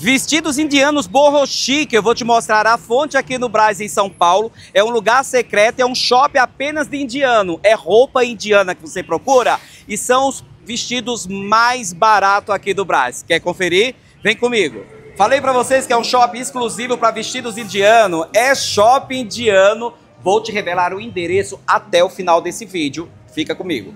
Vestidos indianos borro chique, eu vou te mostrar a fonte aqui no Brás, em São Paulo. É um lugar secreto, é um shopping apenas de indiano. É roupa indiana que você procura e são os vestidos mais baratos aqui do Brás. Quer conferir? Vem comigo. Falei para vocês que é um shopping exclusivo para vestidos indiano. É shopping indiano. Vou te revelar o endereço até o final desse vídeo. Fica comigo.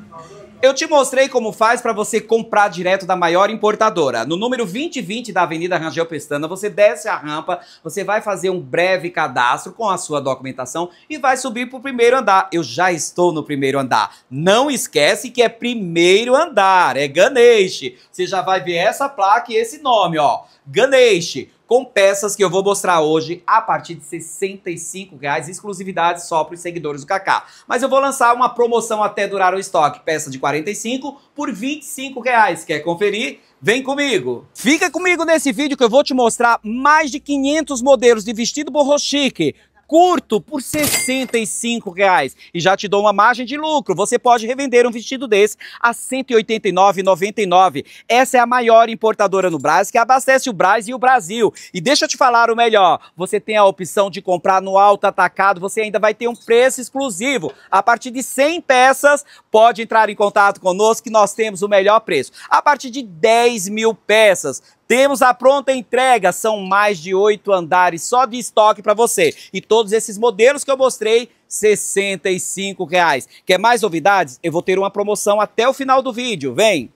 Eu te mostrei como faz para você comprar direto da maior importadora. No número 2020 da Avenida Rangel Pestana, você desce a rampa, você vai fazer um breve cadastro com a sua documentação e vai subir para o primeiro andar. Eu já estou no primeiro andar. Não esquece que é primeiro andar, é Ganesh. Você já vai ver essa placa e esse nome, ó. Ganesh com peças que eu vou mostrar hoje a partir de 65 reais, exclusividade só para os seguidores do Kaká. Mas eu vou lançar uma promoção até durar o estoque, peça de 45 por 25 reais. Quer conferir? Vem comigo! Fica comigo nesse vídeo que eu vou te mostrar mais de 500 modelos de vestido borrochique curto por R$ 65 reais. e já te dou uma margem de lucro. Você pode revender um vestido desse a R$ 189,99. Essa é a maior importadora no Brasil que abastece o Brasil e o Brasil. E deixa eu te falar o melhor, você tem a opção de comprar no alto atacado, você ainda vai ter um preço exclusivo. A partir de 100 peças, pode entrar em contato conosco que nós temos o melhor preço. A partir de 10 mil peças, temos a pronta entrega, são mais de oito andares só de estoque para você. E todos esses modelos que eu mostrei, R$ reais. Quer mais novidades? Eu vou ter uma promoção até o final do vídeo, vem!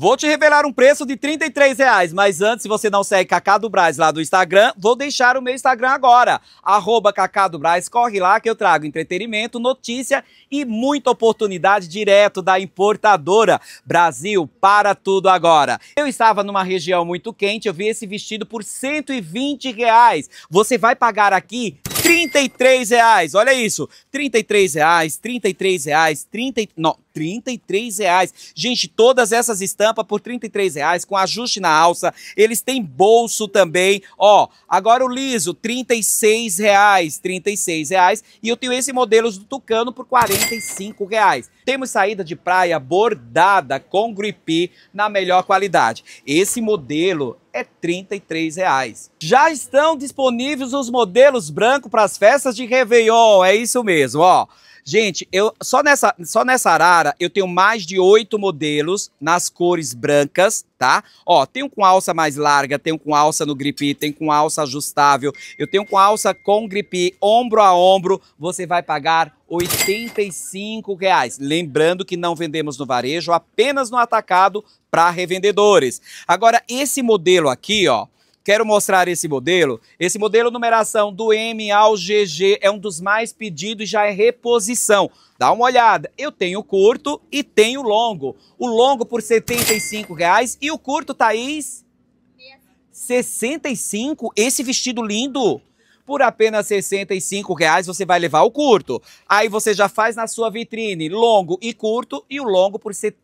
Vou te revelar um preço de 33 reais, mas antes, se você não segue Cacá do Braz lá do Instagram, vou deixar o meu Instagram agora, arroba Cacá do Braz, corre lá que eu trago entretenimento, notícia e muita oportunidade direto da importadora. Brasil, para tudo agora. Eu estava numa região muito quente, eu vi esse vestido por 120 reais. Você vai pagar aqui 33 reais, olha isso, 33 reais, 33 reais, 30, não, 33 reais. Gente, todas essas estampas por 33 reais, com ajuste na alça, eles têm bolso também, ó, agora o liso, 36 reais, 36 reais, e eu tenho esse modelo do Tucano por 45 reais. Temos saída de praia bordada com gripe na melhor qualidade. Esse modelo é R$ 33,00. Já estão disponíveis os modelos branco para as festas de Réveillon, é isso mesmo, ó. Gente, eu só nessa, só nessa arara eu tenho mais de oito modelos nas cores brancas, tá? Ó, tem um com alça mais larga, tem um com alça no gripe, tem com alça ajustável, eu tenho com alça com gripe, ombro a ombro, você vai pagar R$ 85,00. Lembrando que não vendemos no varejo, apenas no atacado para revendedores. Agora, esse modelo aqui, ó, Quero mostrar esse modelo. Esse modelo numeração do M ao GG é um dos mais pedidos, já é reposição. Dá uma olhada. Eu tenho curto e tenho longo. O longo por R$ 75,00 reais, e o curto, Thaís? R$ 65? Esse vestido lindo! por apenas R$ reais você vai levar o curto. Aí você já faz na sua vitrine longo e curto e o longo por R$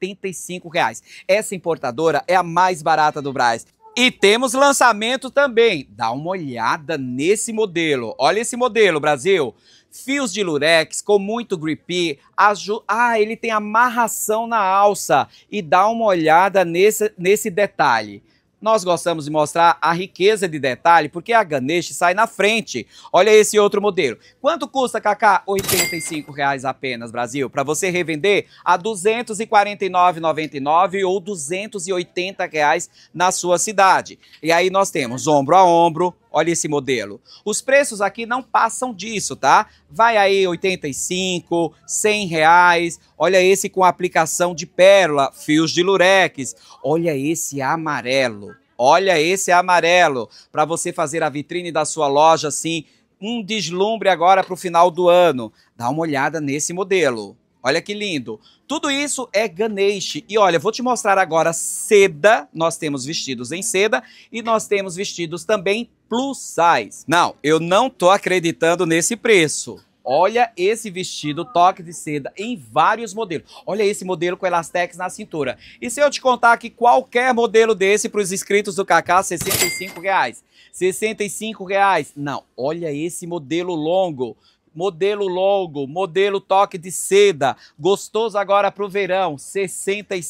reais. Essa importadora é a mais barata do Brás. E temos lançamento também. Dá uma olhada nesse modelo. Olha esse modelo, Brasil. Fios de lurex com muito grip. Ah, ele tem amarração na alça. E dá uma olhada nesse, nesse detalhe. Nós gostamos de mostrar a riqueza de detalhe, porque a Ganesh sai na frente. Olha esse outro modelo. Quanto custa, Kaká? R$ 85,00 apenas, Brasil, para você revender a R$ 249,99 ou R$ 280,00 na sua cidade. E aí nós temos ombro a ombro, Olha esse modelo. Os preços aqui não passam disso, tá? Vai aí 85, 100 reais. Olha esse com aplicação de pérola, fios de lurex. Olha esse amarelo. Olha esse amarelo para você fazer a vitrine da sua loja assim, um deslumbre agora para o final do ano. Dá uma olhada nesse modelo. Olha que lindo. Tudo isso é Ganesh. E olha, vou te mostrar agora seda. Nós temos vestidos em seda e nós temos vestidos também plus size. Não, eu não tô acreditando nesse preço. Olha esse vestido toque de seda em vários modelos. Olha esse modelo com elastex na cintura. E se eu te contar que qualquer modelo desse para os inscritos do Cacá, 65 reais. 65 reais. Não, olha esse modelo longo. Modelo longo, modelo toque de seda, gostoso agora para o verão, R$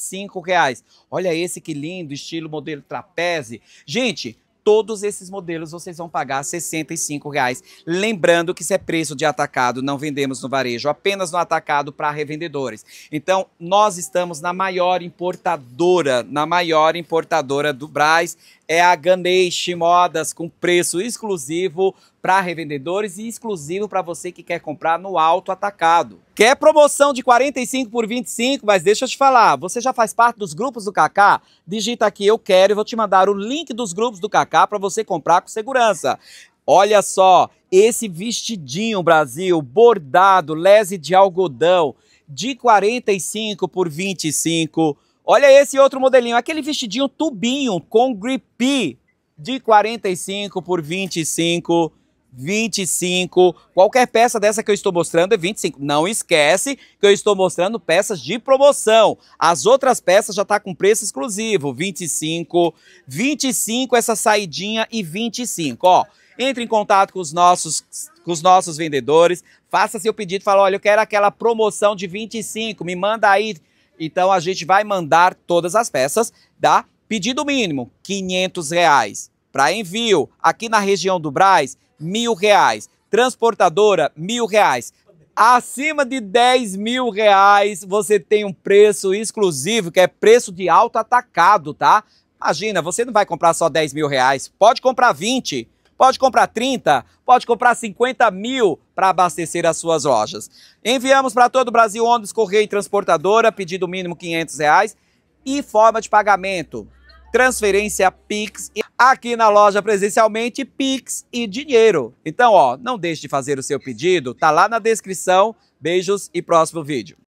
reais. Olha esse que lindo, estilo modelo trapézio. Gente, todos esses modelos vocês vão pagar R$ 65. Lembrando que isso é preço de atacado, não vendemos no varejo, apenas no atacado para revendedores. Então, nós estamos na maior importadora, na maior importadora do Brasil é a Ganesh Modas com preço exclusivo para revendedores e exclusivo para você que quer comprar no alto atacado. Quer promoção de 45 por 25, mas deixa eu te falar, você já faz parte dos grupos do Kaká? Digita aqui eu quero e vou te mandar o link dos grupos do Kaká para você comprar com segurança. Olha só, esse vestidinho Brasil bordado, lese de algodão, de 45 por 25 Olha esse outro modelinho, aquele vestidinho tubinho com gripe de 45 por 25 25. Qualquer peça dessa que eu estou mostrando é 25. Não esquece que eu estou mostrando peças de promoção. As outras peças já tá com preço exclusivo, 25, 25 essa saidinha e 25, ó. Entre em contato com os nossos com os nossos vendedores, faça seu pedido, fala, olha, eu quero aquela promoção de 25, me manda aí então a gente vai mandar todas as peças da pedido mínimo, 500 reais. Para envio, aqui na região do Braz, mil reais. Transportadora, mil reais. Acima de 10 mil reais, você tem um preço exclusivo, que é preço de alto atacado, tá? Imagina, você não vai comprar só 10 mil reais, pode comprar 20 Pode comprar 30, pode comprar 50 mil para abastecer as suas lojas. Enviamos para todo o Brasil ônibus, correio e transportadora, pedido mínimo 500 reais, e forma de pagamento, transferência Pix. Aqui na loja presencialmente, Pix e dinheiro. Então, ó, não deixe de fazer o seu pedido, tá lá na descrição. Beijos e próximo vídeo.